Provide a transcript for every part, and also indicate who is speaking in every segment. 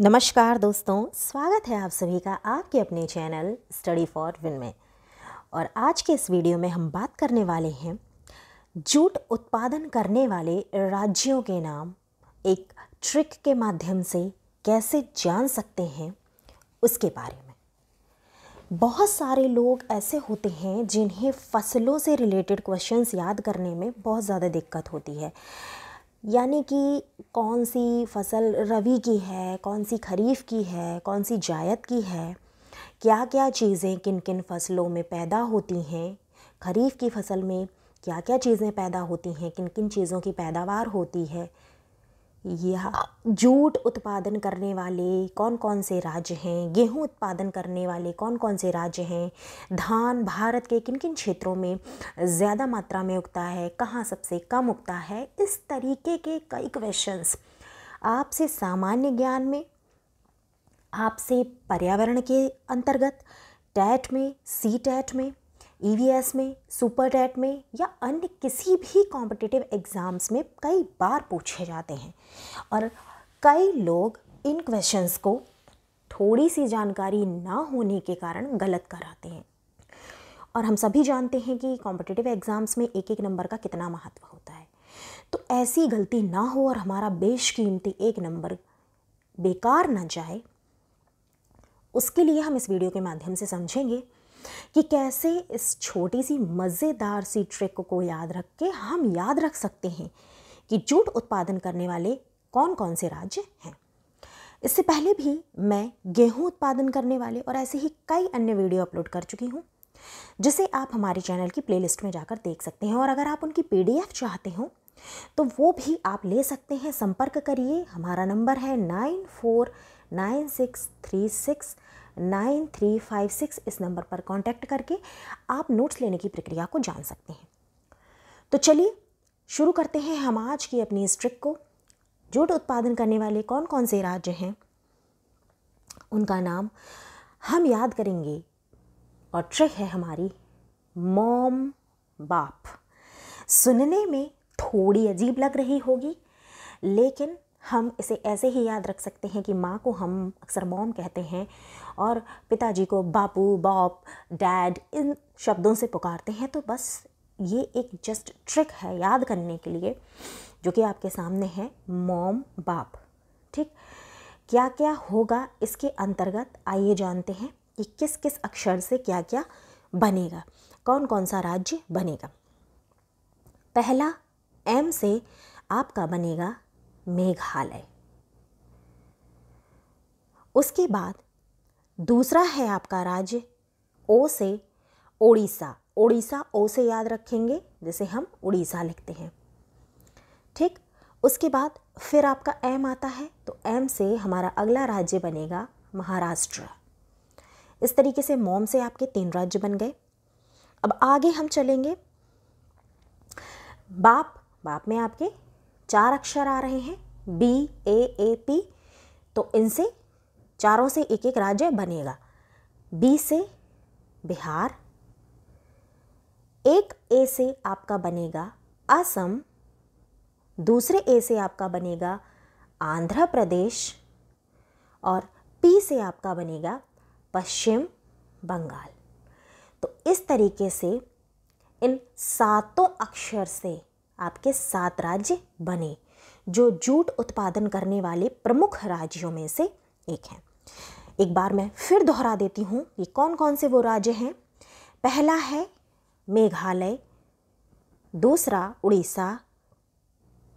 Speaker 1: नमस्कार दोस्तों स्वागत है आप सभी का आपके अपने चैनल स्टडी फॉर विन में और आज के इस वीडियो में हम बात करने वाले हैं जूट उत्पादन करने वाले राज्यों के नाम एक ट्रिक के माध्यम से कैसे जान सकते हैं उसके बारे में बहुत सारे लोग ऐसे होते हैं जिन्हें फसलों से रिलेटेड क्वेश्चंस याद करने में बहुत ज़्यादा दिक्कत होती है यानी कि कौन सी फसल रवि की है कौन सी खरीफ की है कौन सी जायद की है क्या क्या चीज़ें किन किन फसलों में पैदा होती हैं खरीफ की फसल में क्या क्या चीज़ें पैदा होती हैं किन किन चीज़ों की पैदावार होती है यह जूट उत्पादन करने वाले कौन कौन से राज्य हैं गेहूं उत्पादन करने वाले कौन कौन से राज्य हैं धान भारत के किन किन क्षेत्रों में ज़्यादा मात्रा में उगता है कहाँ सबसे कम उगता है इस तरीके के कई क्वेश्चंस आपसे सामान्य ज्ञान में आपसे पर्यावरण के अंतर्गत टैट में सी टैट में ई e में सुपर टेट में या अन्य किसी भी कॉम्पिटिटिव एग्ज़ाम्स में कई बार पूछे जाते हैं और कई लोग इन क्वेश्चंस को थोड़ी सी जानकारी ना होने के कारण गलत कराते हैं और हम सभी जानते हैं कि कॉम्पिटिटिव एग्ज़ाम्स में एक एक नंबर का कितना महत्व होता है तो ऐसी गलती ना हो और हमारा बेशकीमती एक नंबर बेकार ना जाए उसके लिए हम इस वीडियो के माध्यम से समझेंगे कि कैसे इस छोटी सी मज़ेदार सी ट्रिक को याद रख के हम याद रख सकते हैं कि जूट उत्पादन करने वाले कौन कौन से राज्य हैं इससे पहले भी मैं गेहूं उत्पादन करने वाले और ऐसे ही कई अन्य वीडियो अपलोड कर चुकी हूँ जिसे आप हमारे चैनल की प्लेलिस्ट में जाकर देख सकते हैं और अगर आप उनकी पीडीएफ चाहते हो तो वो भी आप ले सकते हैं संपर्क करिए हमारा नंबर है nine four nine six three six nine three five six इस नंबर पर कांटेक्ट करके आप नोट्स लेने की प्रक्रिया को जान सकते हैं तो चलिए शुरू करते हैं हम आज की अपनी इस ट्रिक को जूट उत्पादन करने वाले कौन कौन से राज्य हैं उनका नाम हम याद करेंगे और ट्रिक है हमारी मॉम बाप सुनने में थोड़ी अजीब लग रही होगी लेकिन हम इसे ऐसे ही याद रख सकते हैं कि माँ को हम अक्सर मॉम कहते हैं और पिताजी को बापू बॉप डैड इन शब्दों से पुकारते हैं तो बस ये एक जस्ट ट्रिक है याद करने के लिए जो कि आपके सामने है मॉम बाप ठीक क्या क्या होगा इसके अंतर्गत आइए जानते हैं कि किस किस अक्षर से क्या क्या बनेगा कौन कौन सा राज्य बनेगा पहला एम से आपका बनेगा मेघालय उसके बाद दूसरा है आपका राज्य ओ से ओडिशा ओडिशा ओ से याद रखेंगे जैसे हम उड़ीसा लिखते हैं ठीक उसके बाद फिर आपका एम आता है तो एम से हमारा अगला राज्य बनेगा महाराष्ट्र इस तरीके से मोम से आपके तीन राज्य बन गए अब आगे हम चलेंगे बाप बाप में आपके चार अक्षर आ रहे हैं बी ए ए पी तो इनसे चारों से एक एक राज्य बनेगा बी से बिहार एक ए से आपका बनेगा असम दूसरे ए से आपका बनेगा आंध्र प्रदेश और पी से आपका बनेगा पश्चिम बंगाल तो इस तरीके से इन सातों अक्षर से आपके सात राज्य बने जो जूट उत्पादन करने वाले प्रमुख राज्यों में से एक हैं एक बार मैं फिर दोहरा देती हूँ ये कौन कौन से वो राज्य हैं पहला है मेघालय दूसरा उड़ीसा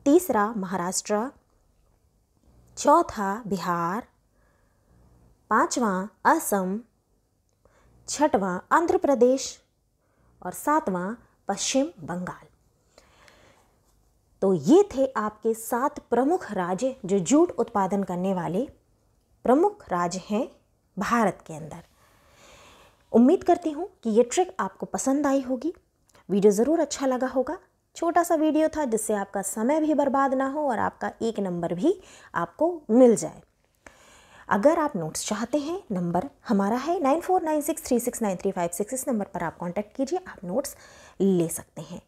Speaker 1: तीसरा महाराष्ट्र चौथा बिहार पांचवा असम छठवां आंध्र प्रदेश और सातवां पश्चिम बंगाल तो ये थे आपके सात प्रमुख राज्य जो जूट उत्पादन करने वाले प्रमुख राज्य हैं भारत के अंदर उम्मीद करती हूँ कि ये ट्रिक आपको पसंद आई होगी वीडियो ज़रूर अच्छा लगा होगा छोटा सा वीडियो था जिससे आपका समय भी बर्बाद ना हो और आपका एक नंबर भी आपको मिल जाए अगर आप नोट्स चाहते हैं नंबर हमारा है nine four nine six three six nine three five six इस नंबर पर आप कांटेक्ट कीजिए आप नोट्स ले सकते हैं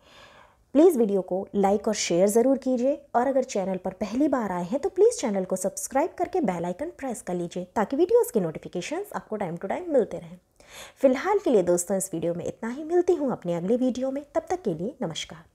Speaker 1: प्लीज़ वीडियो को लाइक और शेयर ज़रूर कीजिए और अगर चैनल पर पहली बार आए हैं तो प्लीज़ चैनल को सब्सक्राइब करके बेल आइकन प्रेस कर लीजिए ताकि वीडियोस की नोटिफिकेशंस आपको टाइम टू टाइम मिलते रहें फिलहाल के लिए दोस्तों इस वीडियो में इतना ही मिलती हूँ अपने अगले वीडियो में तब तक के लिए नमस्कार